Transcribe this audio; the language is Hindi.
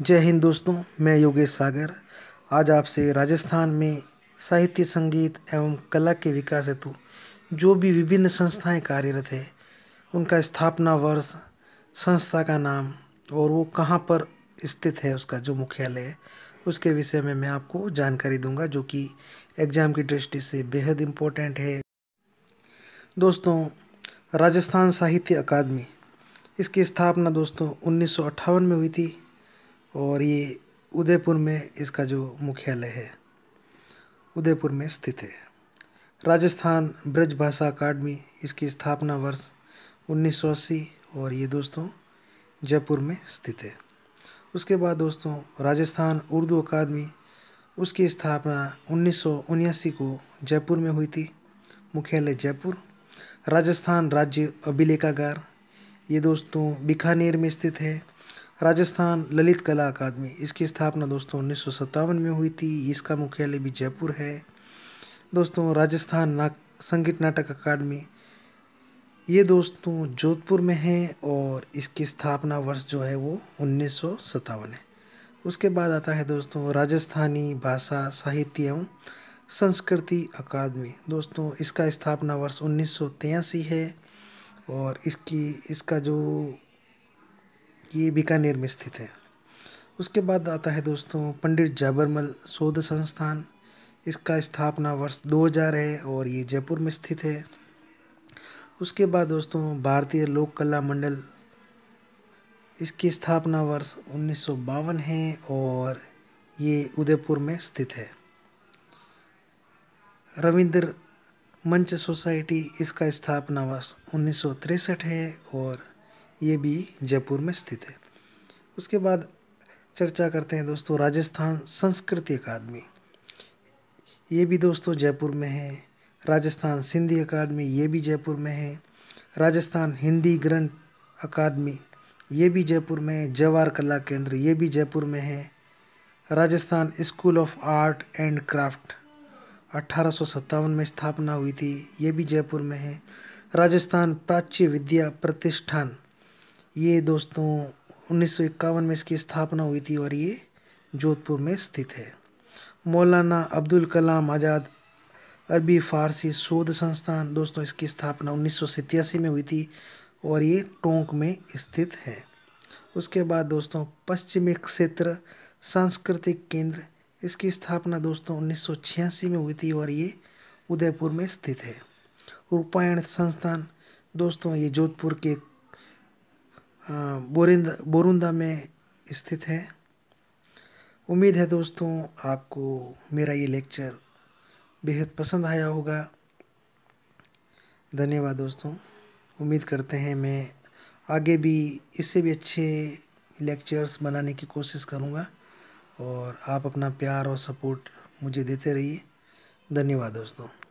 जय हिंद दोस्तों मैं योगेश सागर आज आपसे राजस्थान में साहित्य संगीत एवं कला के विकास हेतु जो भी विभिन्न संस्थाएं कार्यरत है उनका स्थापना वर्ष संस्था का नाम और वो कहाँ पर स्थित है उसका जो मुख्यालय है उसके विषय में मैं आपको जानकारी दूंगा जो कि एग्ज़ाम की दृष्टि से बेहद इम्पोर्टेंट है दोस्तों राजस्थान साहित्य अकादमी इसकी स्थापना दोस्तों उन्नीस में हुई थी और ये उदयपुर में इसका जो मुख्यालय है उदयपुर में स्थित है राजस्थान ब्रज भाषा अकादमी इसकी स्थापना वर्ष उन्नीस और ये दोस्तों जयपुर में स्थित है उसके बाद दोस्तों राजस्थान उर्दू अकादमी उसकी स्थापना उन्नीस को जयपुर में हुई थी मुख्यालय जयपुर राजस्थान राज्य अभिलेखागार ये दोस्तों बीकानेर में स्थित है राजस्थान ललित कला अकादमी इसकी स्थापना दोस्तों उन्नीस में हुई थी इसका मुख्यालय भी जयपुर है दोस्तों राजस्थान ना संगीत नाटक अकादमी ये दोस्तों जोधपुर में है और इसकी स्थापना वर्ष जो है वो उन्नीस है उसके बाद आता है दोस्तों राजस्थानी भाषा साहित्य एवं संस्कृति अकादमी दोस्तों इसका स्थापना वर्ष उन्नीस है और इसकी इसका जो ये बीकानेर में स्थित है उसके बाद आता है दोस्तों पंडित जाबरमल शोध संस्थान इसका स्थापना वर्ष 2000 है और ये जयपुर में स्थित है उसके बाद दोस्तों भारतीय लोक कला मंडल इसकी स्थापना वर्ष उन्नीस है और ये उदयपुर में स्थित है रविंद्र मंच सोसाइटी इसका स्थापना वर्ष उन्नीस है और ये भी जयपुर में स्थित है उसके बाद चर्चा करते हैं दोस्तों राजस्थान संस्कृति अकादमी ये भी दोस्तों जयपुर में है राजस्थान सिंधी अकादमी ये भी जयपुर में है राजस्थान हिंदी ग्रंथ अकादमी ये भी जयपुर में है जवाहर कला केंद्र ये भी जयपुर में है Rajasthan school of art and craft अठारह में स्थापना हुई थी ये भी जयपुर में है राजस्थान प्राच्य विद्या प्रतिष्ठान ये दोस्तों उन्नीस में इसकी स्थापना हुई थी और ये जोधपुर में स्थित है मौलाना अब्दुल कलाम आज़ाद अरबी फारसी शोध संस्थान दोस्तों इसकी स्थापना उन्नीस में हुई थी और ये टोंक में स्थित है उसके बाद दोस्तों पश्चिमी क्षेत्र सांस्कृतिक केंद्र इसकी स्थापना दोस्तों उन्नीस में हुई थी और ये उदयपुर में स्थित है रूपायण संस्थान दोस्तों ये जोधपुर के बोरिंदा बोरुंदा में स्थित है उम्मीद है दोस्तों आपको मेरा ये लेक्चर बेहद पसंद आया होगा धन्यवाद दोस्तों उम्मीद करते हैं मैं आगे भी इससे भी अच्छे लेक्चर्स बनाने की कोशिश करूँगा और आप अपना प्यार और सपोर्ट मुझे देते रहिए धन्यवाद दोस्तों